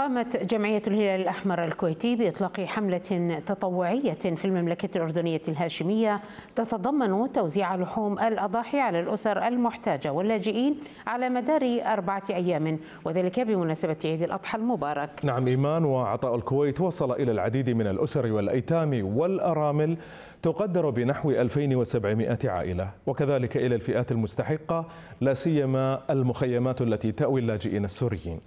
قامت جمعية الهلال الأحمر الكويتي بإطلاق حملة تطوعية في المملكة الأردنية الهاشمية تتضمن توزيع لحوم الأضاحي على الأسر المحتاجة واللاجئين على مدار أربعة أيام وذلك بمناسبة عيد الأضحى المبارك نعم إيمان وعطاء الكويت وصل إلى العديد من الأسر والأيتام والأرامل تقدر بنحو 2700 عائلة وكذلك إلى الفئات المستحقة لا سيما المخيمات التي تأوي اللاجئين السوريين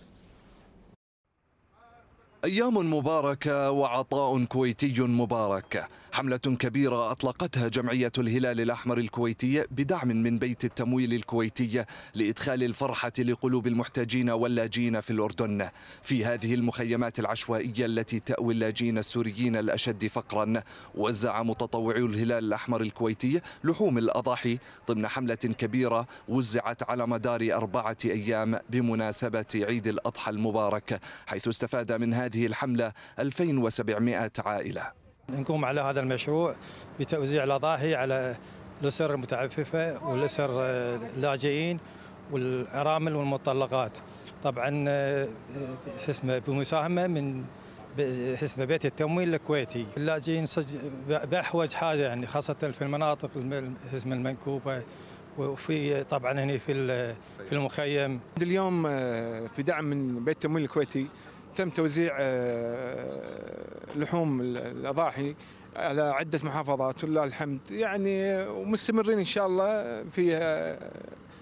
أيام مباركة وعطاء كويتي مبارك حملة كبيرة أطلقتها جمعية الهلال الأحمر الكويتية بدعم من بيت التمويل الكويتي لإدخال الفرحة لقلوب المحتاجين واللاجئين في الأردن في هذه المخيمات العشوائية التي تأوي اللاجئين السوريين الأشد فقرا وزع متطوعي الهلال الأحمر الكويتي لحوم الأضاحي ضمن حملة كبيرة وزعت على مدار أربعة أيام بمناسبة عيد الأضحى المبارك حيث استفاد من هذه الحملة 2700 عائلة نقوم على هذا المشروع بتوزيع الاضاحي على الاسر المتعففه والاسر آه، اللاجئين والارامل والمطلقات طبعا آه، آه، اسمه بمساهمه من اسمه بيت التمويل الكويتي اللاجئين باحوج حاجه يعني خاصه في المناطق اسم المنكوبه وفي طبعا هنا في في المخيم اليوم في دعم من بيت التمويل الكويتي تم توزيع آه، لحوم الاضاحي على عده محافظات ولله الحمد يعني ومستمرين ان شاء الله في آه،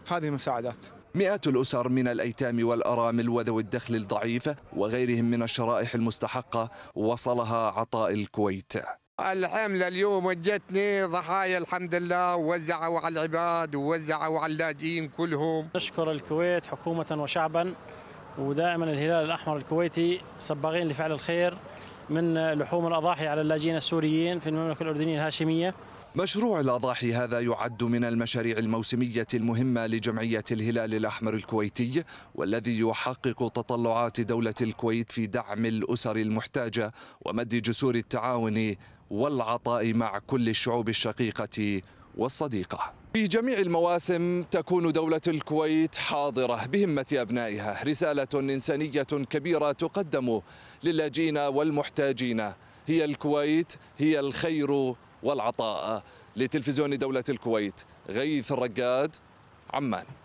هذه المساعدات. مئات الأسر من الأيتام والأرامل وذوي الدخل الضعيف وغيرهم من الشرائح المستحقة وصلها عطاء الكويت الحملة اليوم وجتني ضحايا الحمد لله ووزعوا على العباد ووزعوا على اللاجئين كلهم نشكر الكويت حكومة وشعبا ودائما الهلال الأحمر الكويتي صباغين لفعل الخير من لحوم الأضاحي على اللاجئين السوريين في المملكة الأردنية الهاشمية مشروع الأضاحي هذا يعد من المشاريع الموسمية المهمة لجمعية الهلال الأحمر الكويتي والذي يحقق تطلعات دولة الكويت في دعم الأسر المحتاجة ومد جسور التعاون والعطاء مع كل الشعوب الشقيقة والصديقة في جميع المواسم تكون دولة الكويت حاضرة بهمة أبنائها رسالة إنسانية كبيرة تقدم للاجئين والمحتاجين هي الكويت هي الخير والعطاء لتلفزيون دولة الكويت غيث الرقاد عمان